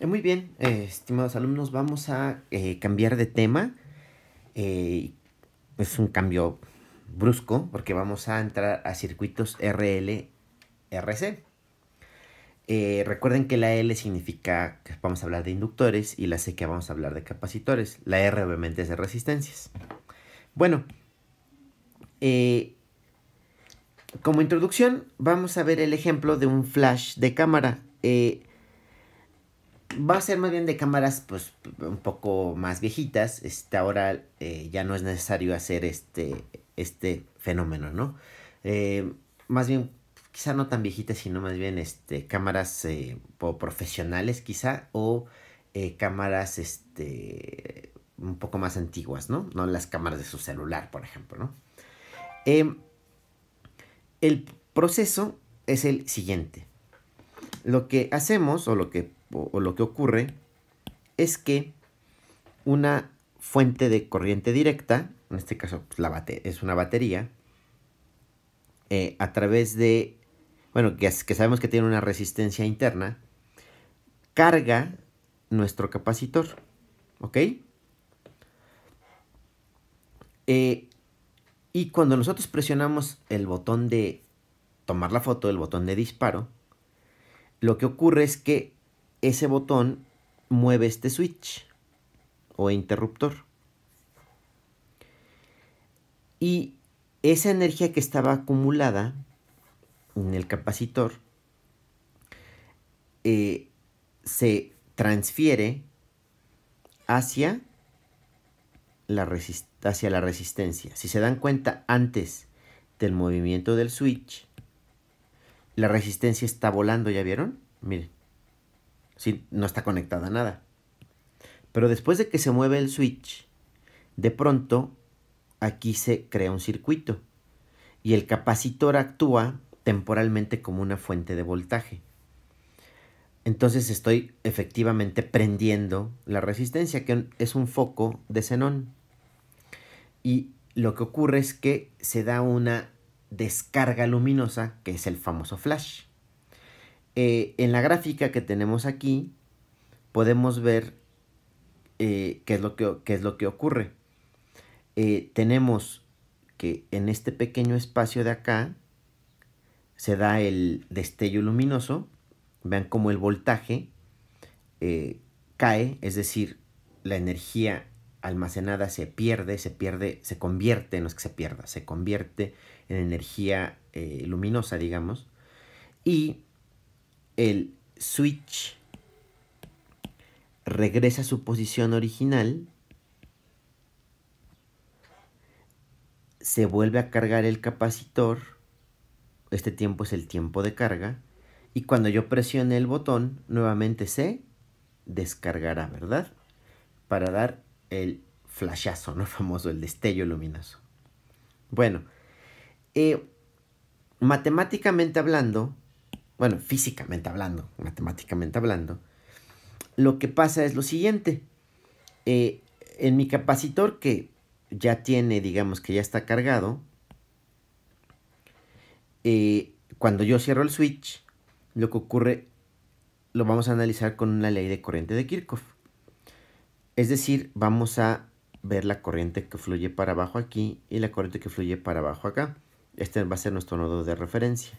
Eh, muy bien, eh, estimados alumnos, vamos a eh, cambiar de tema. es un cambio brusco porque vamos a entrar a circuitos RL, RC. recuerden que la L significa que vamos a hablar de inductores y la C que vamos a hablar de capacitores. La R obviamente es de resistencias. Bueno, como introducción vamos a ver el ejemplo de un flash de cámara va a ser más bien de cámaras pues un poco más viejitas. Este, ahora eh, ya no es necesario hacer este, este fenómeno, ¿no? Eh, más bien, quizá no tan viejitas, sino más bien este, cámaras eh, profesionales quizá o cámaras este, un poco más antiguas, ¿no? No las cámaras de su celular, por ejemplo, ¿no? Em, el proceso es el siguiente. Lo que hacemos o lo que o, lo que ocurre es que una fuente de corriente directa, en este caso pues, la es una batería, eh, a través de, bueno, que, sabemos que tiene una resistencia interna, carga nuestro capacitor, ¿ok? Eh, y cuando nosotros presionamos el botón de tomar la foto, el botón de disparo, lo que ocurre es que ese botón mueve este switch o interruptor. Y esa energía que estaba acumulada en el capacitor eh, se transfiere hacia la, hacia la resistencia. Si se dan cuenta antes del movimiento del switch, la resistencia está volando, ¿ya vieron? Miren si no está conectada a nada. Pero después de que se mueve el switch, de pronto aquí se crea un circuito y el capacitor actúa temporalmente como una fuente de voltaje. Entonces estoy efectivamente prendiendo la resistencia, que es un foco de xenón. Y lo que ocurre es que se da una descarga luminosa, que es el famoso flash. Eh, en la gráfica que tenemos aquí podemos ver eh, qué, es lo que, es lo que ocurre. Eh, tenemos que en este pequeño espacio de acá se da el destello luminoso. Vean cómo el voltaje cae, es decir, la energía almacenada se pierde, se pierde, se convierte, no es que se pierda, se convierte en energía luminosa, digamos. Y el switch regresa a su posición original, se vuelve a cargar el capacitor, este tiempo es el tiempo de carga, y cuando yo presione el botón, nuevamente se descargará, ¿verdad? Para dar el flashazo, ¿no? Famoso, el destello luminoso. Bueno, eh, matemáticamente hablando, bueno, físicamente hablando, matemáticamente hablando, lo que pasa es lo siguiente. Eh, en mi capacitor que ya tiene, digamos que ya está cargado, eh, cuando yo cierro el switch, lo que ocurre lo vamos a analizar con una ley de corriente de Kirchhoff. Es decir, vamos a ver la corriente que fluye para abajo aquí y la corriente que fluye para abajo acá. Este va a ser nuestro nodo de referencia.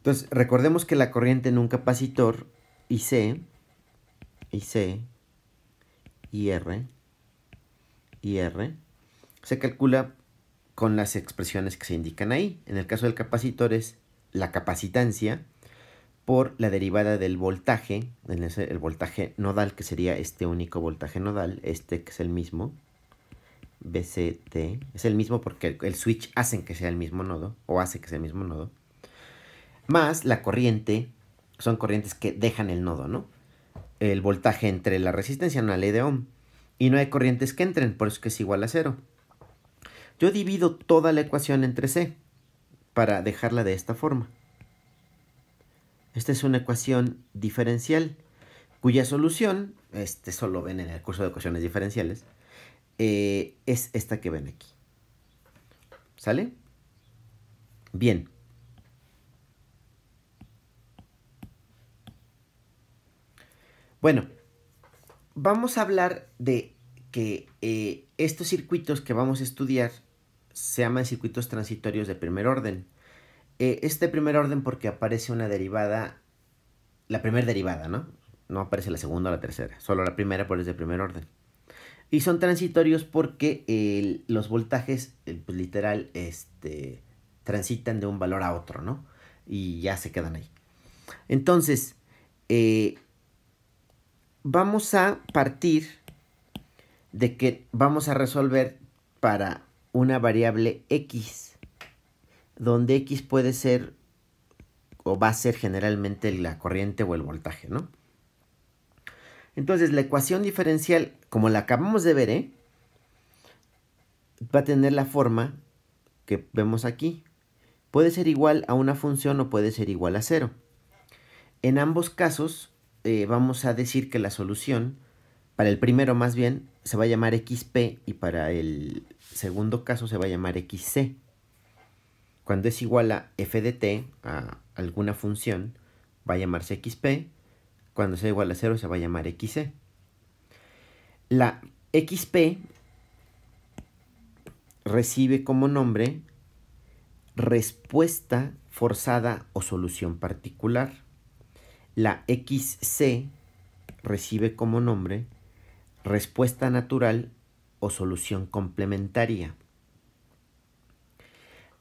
Entonces, recordemos que la corriente en un capacitor IC, IC, IR, IR, se calcula con las expresiones que se indican ahí. En el caso del capacitor es la capacitancia por la derivada del voltaje, el voltaje nodal, que sería este único voltaje nodal, este que es el mismo, BCT, es el mismo porque el, switch hace que sea el mismo nodo, o hace que sea el mismo nodo, más la corriente, son corrientes que dejan el nodo, ¿no? El voltaje entre la resistencia en ley de Ohm. Y no hay corrientes que entren, por eso es que es igual a cero. Yo divido toda la ecuación entre C para dejarla de esta forma. Esta es una ecuación diferencial cuya solución, este solo ven en el curso de ecuaciones diferenciales, eh, es esta que ven aquí. ¿Sale? Bien. Bueno, vamos a hablar de que eh, estos circuitos que vamos a estudiar se llaman circuitos transitorios de primer orden. este primer orden porque aparece una derivada, la primera derivada, ¿no? No aparece la segunda o la tercera, solo la primera por es de primer orden. Y son transitorios porque los voltajes, eh, pues, literal, este, transitan de un valor a otro, ¿no? Y ya se quedan ahí. Entonces, eh, vamos a partir de que vamos a resolver para una variable x, donde x puede ser o va a ser generalmente la corriente o el voltaje, ¿no? Entonces la ecuación diferencial, como la acabamos de ver, ¿eh? va a tener la forma que vemos aquí. Puede ser igual a una función o puede ser igual a cero. En ambos casos, eh, vamos a decir que la solución, para el primero más bien, se va a llamar XP y para el segundo caso se va a llamar XC. Cuando es igual a f de t, a alguna función, va a llamarse XP. Cuando sea igual a 0 se va a llamar XC. La XP recibe como nombre respuesta forzada o solución particular. La XC recibe como nombre respuesta natural o solución complementaria.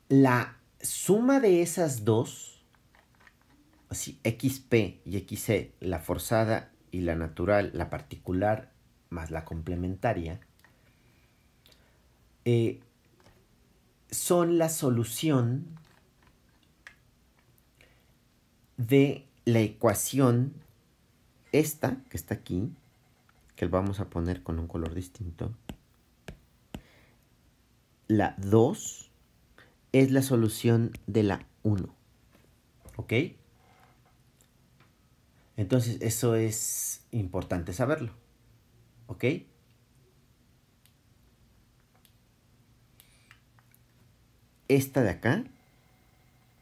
La suma de esas dos, así XP y XC, la forzada y la natural, la particular más la complementaria, eh, son la solución de la ecuación, esta que está aquí, que vamos a poner con un color distinto, la 2 es la solución de la 1. ¿Ok? Entonces, eso es importante saberlo. ¿Ok? Esta de acá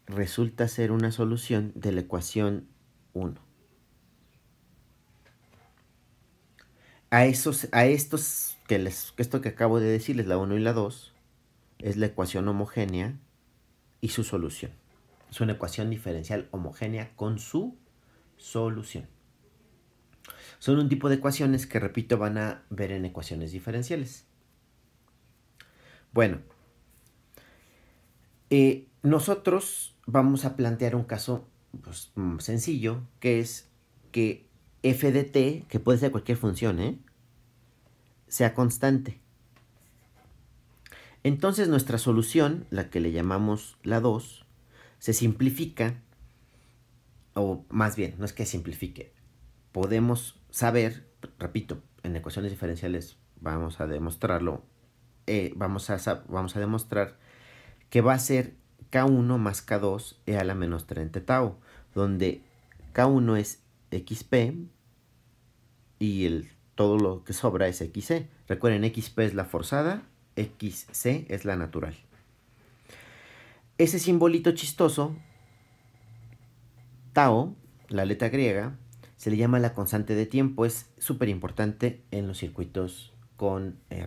resulta ser una solución de la ecuación 1. A, esos, a estos, que les, esto que acabo de decirles, la 1 y la 2, es la ecuación homogénea y su solución. Es una ecuación diferencial homogénea con su solución. Son un tipo de ecuaciones que, repito, van a ver en ecuaciones diferenciales. Bueno, eh, nosotros vamos a plantear un caso pues, mm, sencillo, que es que f de t, que puede ser cualquier función, ¿eh? sea constante. Entonces nuestra solución, la que le llamamos la 2, se simplifica, o más bien, no es que simplifique, podemos saber, repito, en ecuaciones diferenciales vamos a demostrarlo, eh, vamos, a, vamos a demostrar que va a ser K1 más K2 e a la menos 30 tau, donde K1 es XP y el, todo lo que sobra es XC. Recuerden, XP es la forzada, XC es la natural. Ese simbolito chistoso, tau, la letra griega, se le llama la constante de tiempo, es súper importante en los circuitos con eh,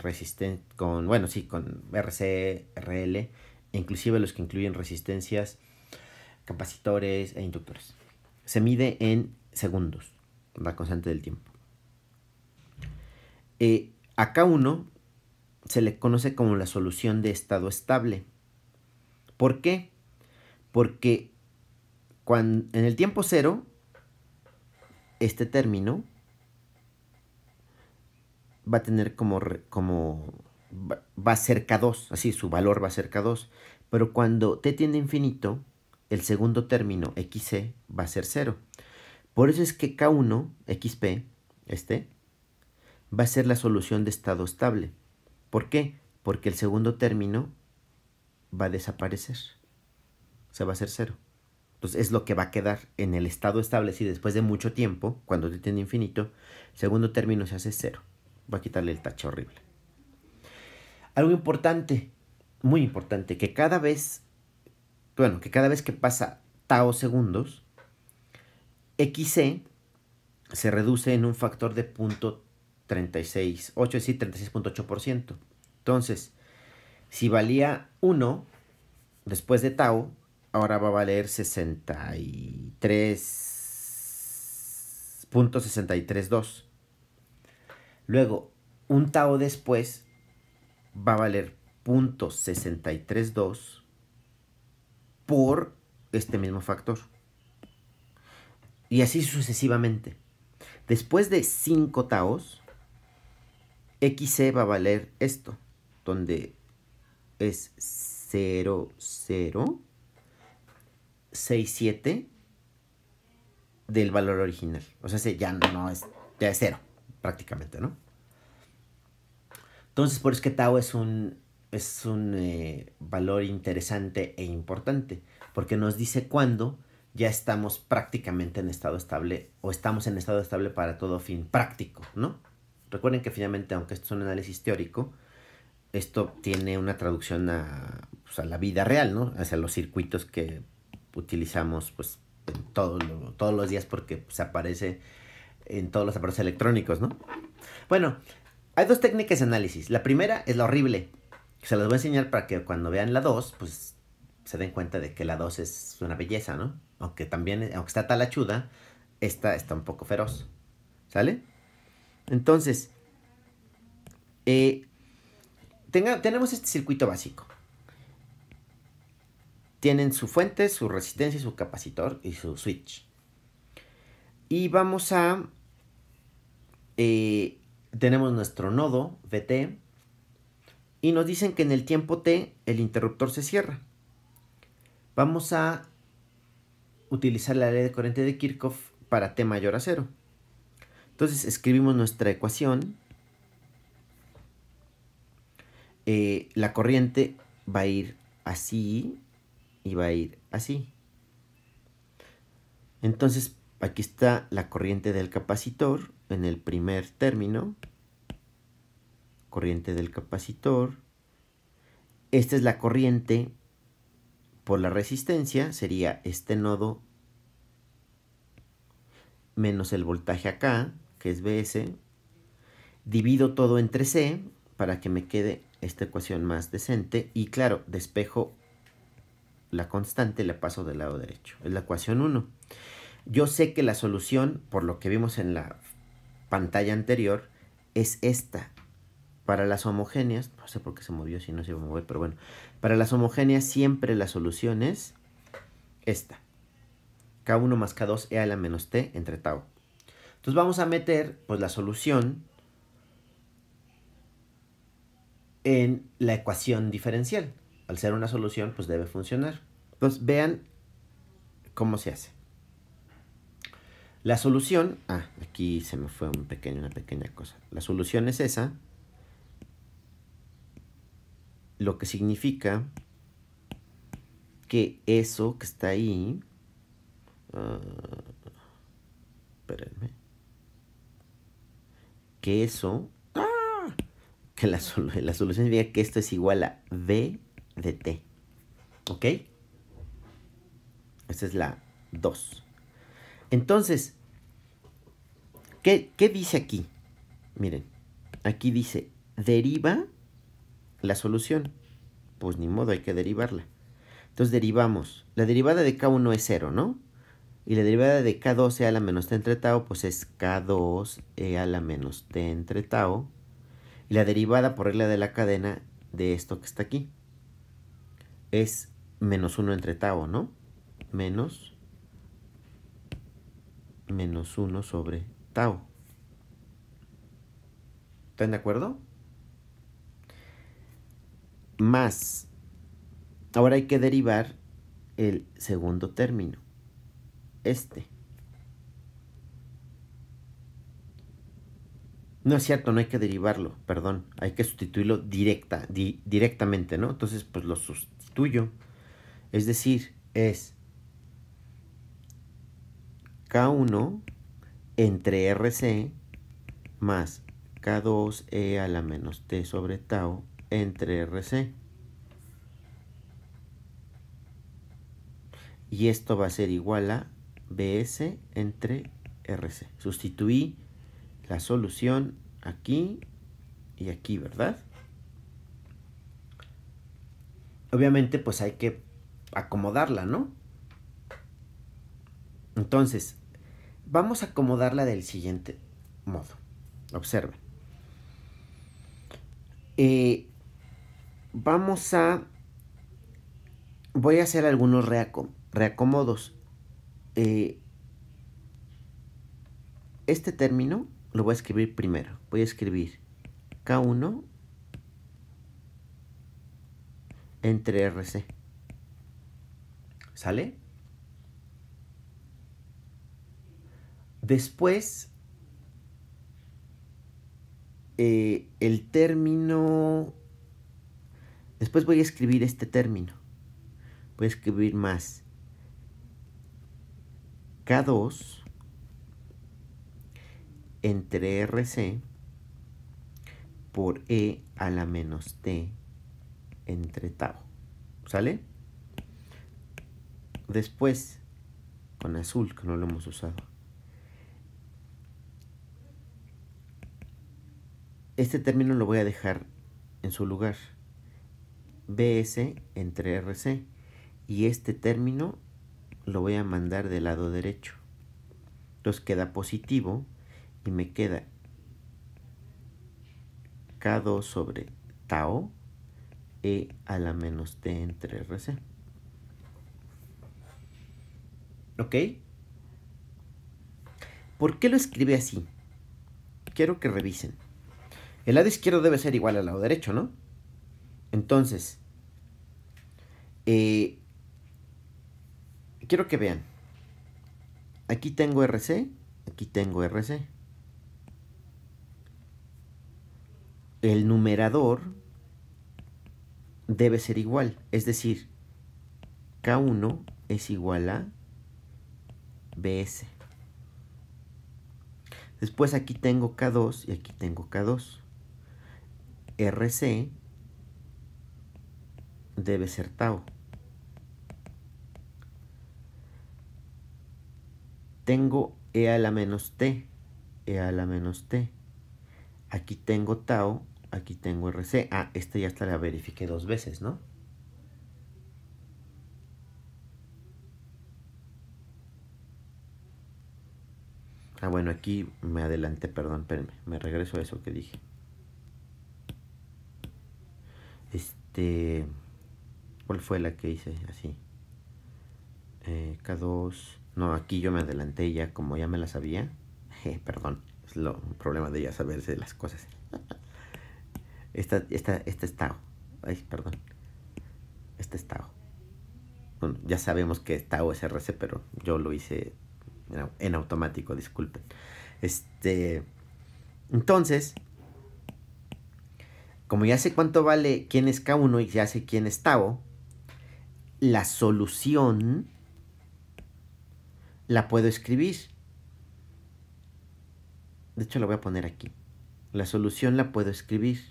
con bueno, sí, con RC, RL inclusive los que incluyen resistencias, capacitores e inductores. Se mide en segundos, la constante del tiempo. Eh, a K1 se le conoce como la solución de estado estable. ¿Por qué? Porque cuando, en el tiempo cero, este término va a tener como, como va a ser K2, así su valor va a ser K2. Pero cuando t tiende infinito, el segundo término xc va a ser 0. Por eso es que K1, xp, este, va a ser la solución de estado estable. ¿Por qué? Porque el segundo término va a desaparecer. se va a ser 0. Entonces es lo que va a quedar en el estado estable si después de mucho tiempo, cuando t tiende infinito, el segundo término se hace 0. Va a quitarle el tacho horrible. Algo importante, muy importante, que cada vez, bueno, que cada vez que pasa tau segundos, XC e se reduce en un factor de .36, 8, es decir, 36.8%. Entonces, si valía 1 después de tau, ahora va a valer 63.632. Luego, un tau después va a valer 0.632 por este mismo factor. Y así sucesivamente. Después de 5 taos, XC va a valer esto, donde es 0, 0, del valor original. O sea, ya no es, ya es cero prácticamente, ¿no? Entonces, por eso es que Tao es un, es un eh, valor interesante e importante, porque nos dice cuándo ya estamos prácticamente en estado estable o estamos en estado estable para todo fin práctico, ¿no? Recuerden que finalmente, aunque esto es un análisis teórico, esto tiene una traducción a, pues, la vida real, ¿no? Hacia los circuitos que utilizamos pues, todos los días porque se pues, aparece en todos los aparatos electrónicos, ¿no? Bueno, hay dos técnicas de análisis. La primera es la horrible. Se las voy a enseñar para que cuando vean la 2, pues se den cuenta de que la 2 es una belleza, ¿no? Aunque también, aunque está talachuda, esta está un poco feroz. ¿Sale? Entonces, eh, tenemos este circuito básico. Tienen su fuente, su resistencia, su capacitor y su switch. Y vamos a eh, tenemos nuestro nodo VT y nos dicen que en el tiempo T el interruptor se cierra. Vamos a utilizar la ley de corriente de Kirchhoff para T mayor a cero. Entonces escribimos nuestra ecuación. Eh, la corriente va a ir así y va a ir así. Entonces aquí está la corriente del capacitor en el primer término, corriente del capacitor. Esta es la corriente por la resistencia, sería este nodo menos el voltaje acá, que es BS. Divido todo entre C para que me quede esta ecuación más decente. Y claro, despejo la constante, la paso del lado derecho. Es la ecuación 1. Yo sé que la solución, por lo que vimos en la pantalla anterior es esta. Para las homogéneas, no sé por qué se movió, si no se iba a mover, pero bueno. Para las homogéneas siempre la solución es esta. K1 más K2 E a la menos T entre tau. Entonces vamos a meter pues la solución en la ecuación diferencial. Al ser una solución pues debe funcionar. Entonces vean cómo se hace. La solución, ah, aquí se me fue un pequeño, una pequeña cosa. La solución es esa, lo que significa que eso que está ahí, ah, espérenme, que eso, ¡ah! que la, solución sería que esto es igual a B de T, ¿ok? Esta es la 2. Entonces, ¿qué, dice aquí? Miren, aquí dice, deriva la solución. Pues ni modo, hay que derivarla. Entonces derivamos. La derivada de K1 es 0, ¿no? Y la derivada de K2 e a la menos t entre tau, pues es K2 e a la menos t entre tau. Y la derivada por regla de la cadena de esto que está aquí es menos 1 entre tau, ¿no? Menos menos 1 sobre tau. ¿Están de acuerdo? Más. Ahora hay que derivar el segundo término. Este. No es cierto, no hay que derivarlo, perdón. Hay que sustituirlo directa, directamente, ¿no? Entonces, pues lo sustituyo. Es decir, es K1 entre RC más K2E a la menos T sobre tau entre RC. Y esto va a ser igual a BS entre RC. Sustituí la solución aquí y aquí, ¿verdad? Obviamente pues hay que acomodarla, ¿no? Entonces, Vamos a acomodarla del siguiente modo. Observe. Eh, vamos a... Voy a hacer algunos reacomodos. Eh, este término lo voy a escribir primero. Voy a escribir K1 entre RC. ¿Sale? Después, eh, el término... Después voy a escribir este término. Voy a escribir más. K2 entre RC por E a la menos T entre tau. ¿Sale? Después, con azul, que no lo hemos usado. Este término lo voy a dejar en su lugar. BS entre RC. Y este término lo voy a mandar del lado derecho. Entonces queda positivo y me queda K2 sobre tau E a la menos T entre RC. ¿Ok? ¿Por qué lo escribe así? Quiero que revisen. El lado izquierdo debe ser igual al lado derecho, ¿no? Entonces, eh, quiero que vean. Aquí tengo RC, aquí tengo RC. El numerador debe ser igual, es decir, K1 es igual a BS. Después aquí tengo K2 y aquí tengo K2. RC debe ser tau. Tengo E a la menos T, E a la menos T. Aquí tengo tau, aquí tengo RC. Ah, esta ya hasta la verifiqué dos veces, ¿no? Ah, bueno, aquí me adelanté, perdón, espérenme, me regreso a eso que dije. Este. ¿Cuál fue la que hice así? Eh, K2. No, aquí yo me adelanté ya, como ya me la sabía. Eh, perdón, es lo, un problema de ya saberse las cosas. esta, esta, esta es Tao. Ay, perdón. este es Bueno, ya sabemos que es Tao es RC, pero yo lo hice en automático, disculpen. Este. Entonces, como ya sé cuánto vale quién es K1 y ya sé quién es Tavo, la solución la puedo escribir. De hecho, la voy a poner aquí. La solución la puedo escribir.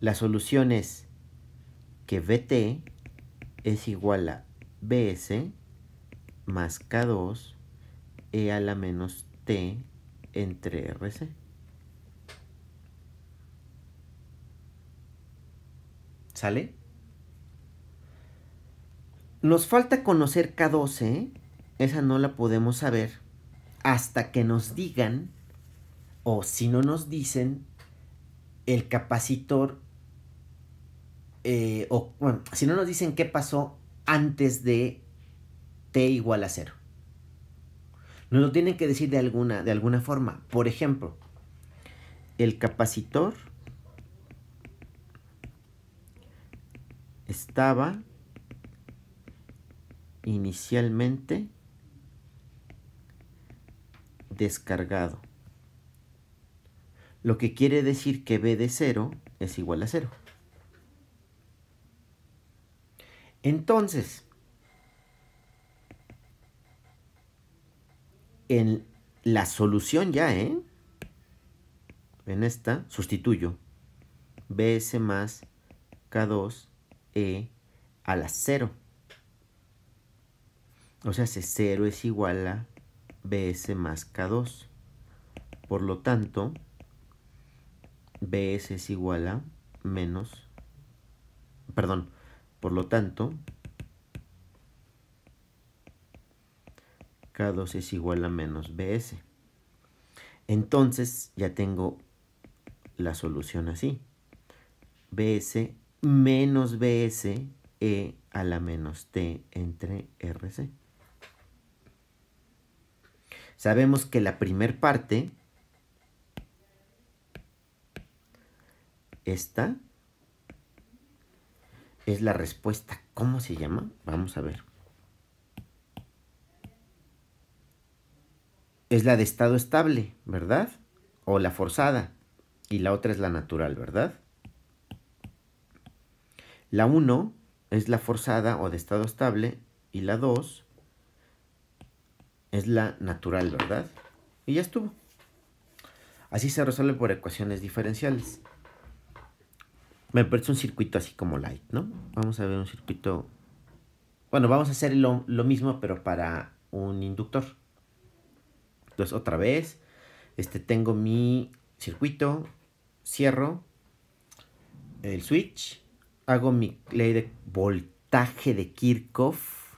La solución es que Vt es igual a BS más K2 E a la menos T entre RC. ¿Sale? Nos falta conocer K12, esa no la podemos saber hasta que nos digan, o si no nos dicen, el capacitor, eh, o bueno, si no nos dicen qué pasó antes de T igual a cero. Nos lo tienen que decir de alguna, de alguna forma. Por ejemplo, el capacitor estaba inicialmente descargado. Lo que quiere decir que B de 0 es igual a 0. Entonces, en la solución ya, ¿eh? En esta sustituyo BS más K2 e a la 0. O sea, si 0 es igual a bs más k2. Por lo tanto, bs es igual a menos... Perdón, por lo tanto, K2 es igual a menos BS. Entonces ya tengo la solución así. BS menos BS E a la menos T entre RC. Sabemos que la primer parte, esta, es la respuesta. ¿Cómo se llama? Vamos a ver. Es la de estado estable, ¿verdad? O la forzada. Y la otra es la natural, ¿verdad? La 1 es la forzada o de estado estable y la 2 es la natural, ¿verdad? Y ya estuvo. Así se resuelve por ecuaciones diferenciales. Me parece un circuito así como light, ¿no? Vamos a ver un circuito... Bueno, vamos a hacer lo, mismo, pero para un inductor. Entonces, otra vez, este tengo mi circuito, cierro el switch, hago mi ley de voltaje de Kirchhoff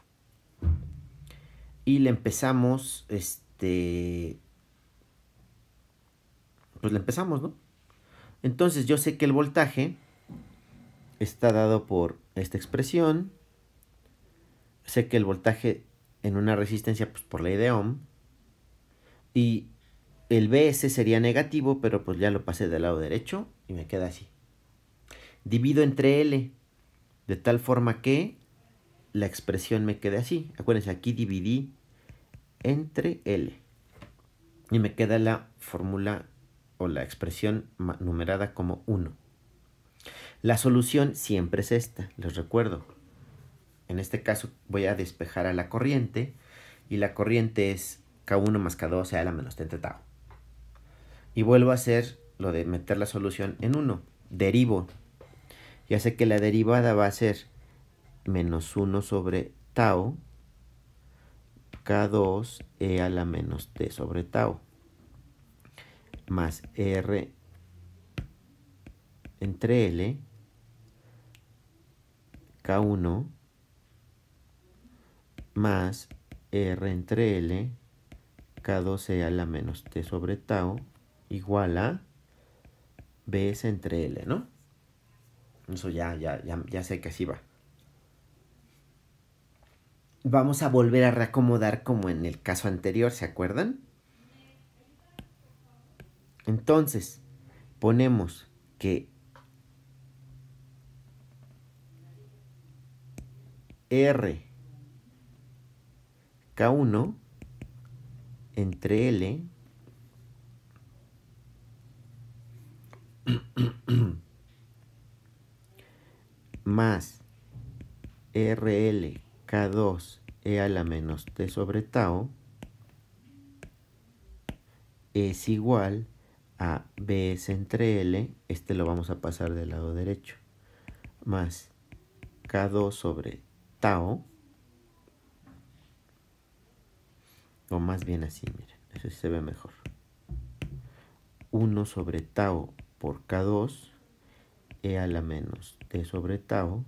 y le empezamos, este, pues le empezamos, ¿no? Entonces yo sé que el voltaje está dado por esta expresión, sé que el voltaje en una resistencia, pues por ley de Ohm, y el BS sería negativo, pero pues ya lo pasé del lado derecho y me queda así divido entre L, de tal forma que la expresión me quede así. Acuérdense, aquí dividí entre L. Y me queda la fórmula o la expresión numerada como 1. La solución siempre es esta, les recuerdo. En este caso voy a despejar a la corriente y la corriente es K1 más K2 a la menos teta Y vuelvo a hacer lo de meter la solución en 1. Derivo ya sé que la derivada va a ser menos 1 sobre tau K2 E a la menos T sobre tau más R entre L K1 más R entre L K2 E a la menos T sobre tau igual a Bs entre L, ¿no? Eso ya, ya, ya, ya sé que así va. Vamos a volver a reacomodar como en el caso anterior, ¿se acuerdan? Entonces, ponemos que R K1 entre L más RL K2 E a la menos T sobre tau es igual a BS entre L, este lo vamos a pasar del lado derecho, más K2 sobre tau, o más bien así, miren, eso se ve mejor. 1 sobre tau por K2 e a la menos t sobre tau.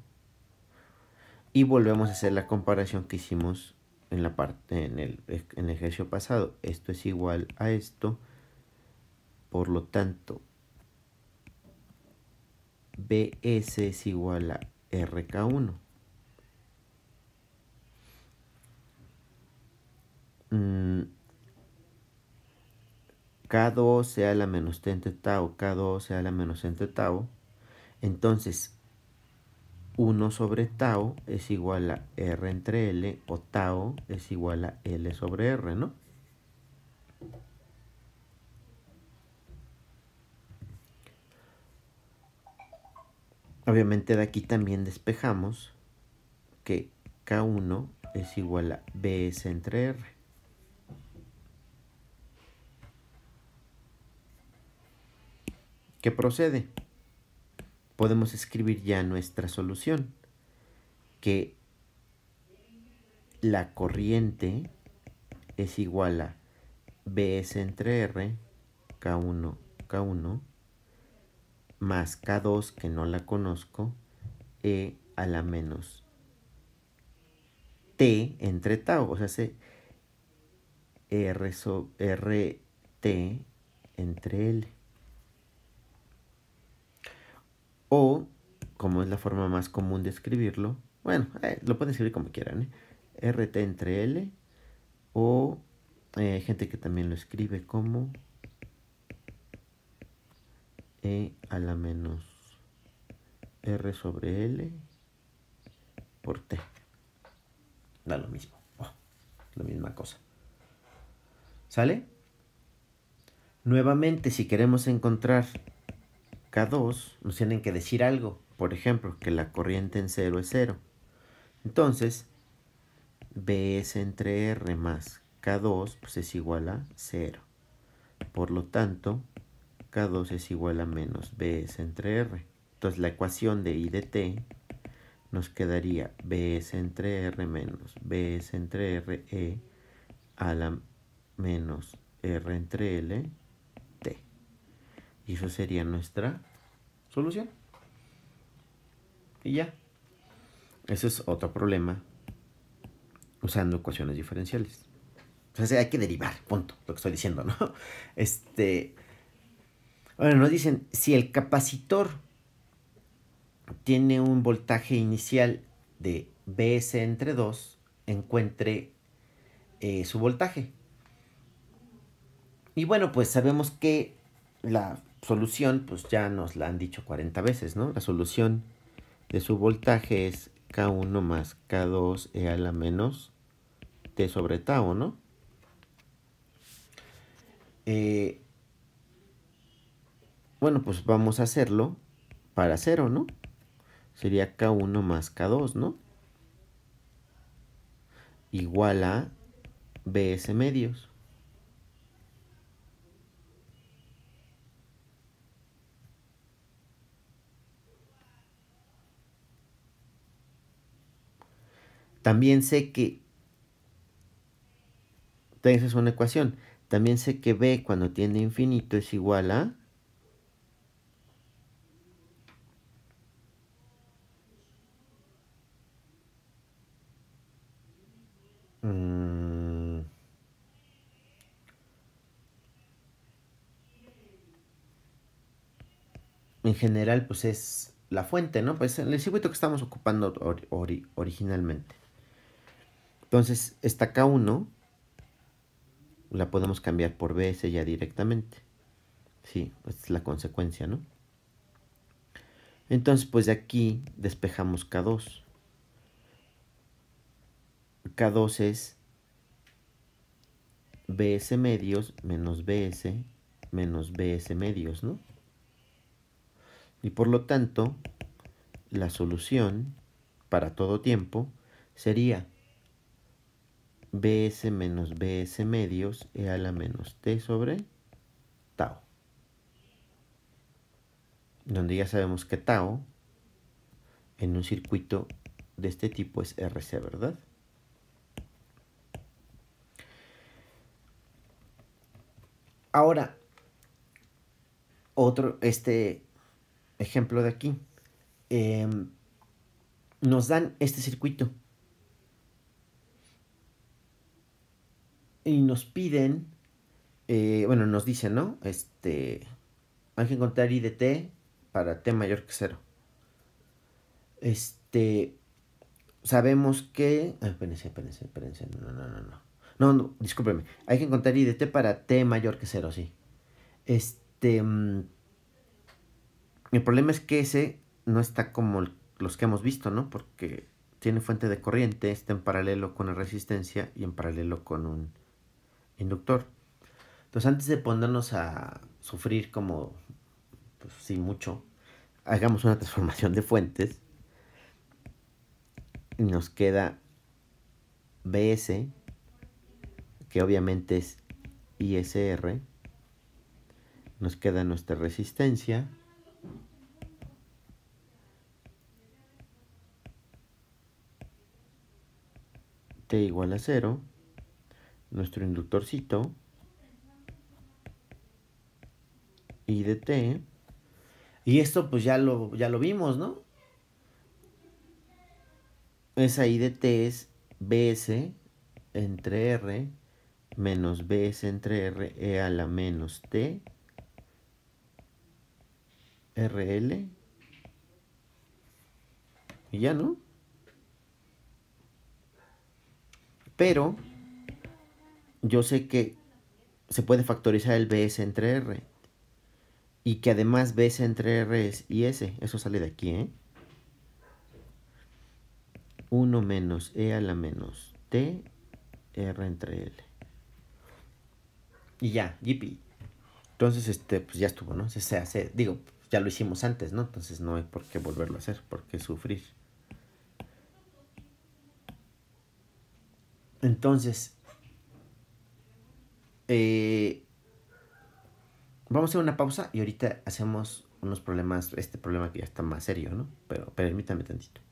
Y volvemos a hacer la comparación que hicimos en, la parte, en, el, ejercicio pasado. Esto es igual a esto. Por lo tanto, BS es igual a RK1. Mm, K2 sea la menos t entre tau, K2 sea la menos entre tau entonces, 1 sobre tau es igual a R entre L o tau es igual a L sobre R, ¿no? Obviamente de aquí también despejamos que K1 es igual a BS entre R. ¿Qué procede? podemos escribir ya nuestra solución, que la corriente es igual a Bs entre R, K1, K1, más K2, que no la conozco, E a la menos T entre tau, o sea, R, RT entre L. O, como es la forma más común de escribirlo, bueno, eh, lo pueden escribir como quieran, ¿eh? RT entre L o hay eh, gente que también lo escribe como E a la menos R sobre L por T. Da lo mismo, oh, la misma cosa. ¿Sale? Nuevamente, si queremos encontrar K2 nos tienen que decir algo. Por ejemplo, que la corriente en 0 es 0. Entonces, Bs entre R más K2 pues, es igual a 0. Por lo tanto, K2 es igual a menos Bs entre R. Entonces, la ecuación de I de T nos quedaría Bs entre R menos Bs entre R e a la menos R entre L y eso sería nuestra solución. Y ya. Ese es otro problema usando ecuaciones diferenciales. Entonces hay que derivar, punto, lo que estoy diciendo, ¿no? Este. Bueno, nos dicen, si el capacitor tiene un voltaje inicial de Bs entre 2, encuentre eh, su voltaje. Y bueno, pues sabemos que la solución, pues ya nos la han dicho 40 veces, ¿no? La solución de su voltaje es K1 más K2 E a la menos T sobre tau, ¿no? Eh, bueno, pues vamos a hacerlo para cero, ¿no? Sería K1 más K2, ¿no? Igual a BS medios. También sé que... Esa es una ecuación. También sé que b cuando tiende infinito es igual a... Mm, en general, pues es la fuente, ¿no? Pues el circuito que estamos ocupando originalmente. Entonces, esta K1 la podemos cambiar por BS ya directamente. Sí, esta es la consecuencia, ¿no? Entonces, pues de aquí despejamos K2. K2 es BS medios menos BS menos BS medios, ¿no? Y por lo tanto, la solución para todo tiempo sería bs menos bs medios e a la menos t sobre tau. Donde ya sabemos que tau en un circuito de este tipo es RC, ¿verdad? Ahora, otro, este ejemplo de aquí, em, nos dan este circuito y nos piden, eh, bueno, nos dicen, ¿no? Este, hay que encontrar IDT para T mayor que cero. Este, sabemos que... Ah, espérense, espérense, espérense, no, no, no, no. No, no, discúlpeme. Hay que encontrar IDT para T mayor que cero, sí. Este... Mm, el problema es que ese no está como los que hemos visto, ¿no? Porque tiene fuente de corriente, está en paralelo con la resistencia y en paralelo con un inductor. Entonces antes de ponernos a sufrir como, pues mucho, hagamos una transformación de fuentes. Y nos queda BS, que obviamente es ISR. Nos queda nuestra resistencia. T igual a cero nuestro inductorcito y de t. Y esto pues ya lo, ya lo vimos, ¿no? Esa i de t es bs entre r menos bs entre r e a la menos t rl y ya, ¿no? Pero yo sé que se puede factorizar el BS entre R. Y que además BS entre R es IS. Eso sale de aquí, ¿eh? 1 menos E a la menos T, R entre L. Y ya, yipi. Entonces, este, pues ya estuvo, ¿no? Se, se hace, digo, ya lo hicimos antes, ¿no? Entonces no hay por qué volverlo a hacer, por qué sufrir. Entonces, eh, vamos a hacer una pausa y ahorita hacemos unos problemas, este problema que ya está más serio, ¿no? Pero permítame tantito.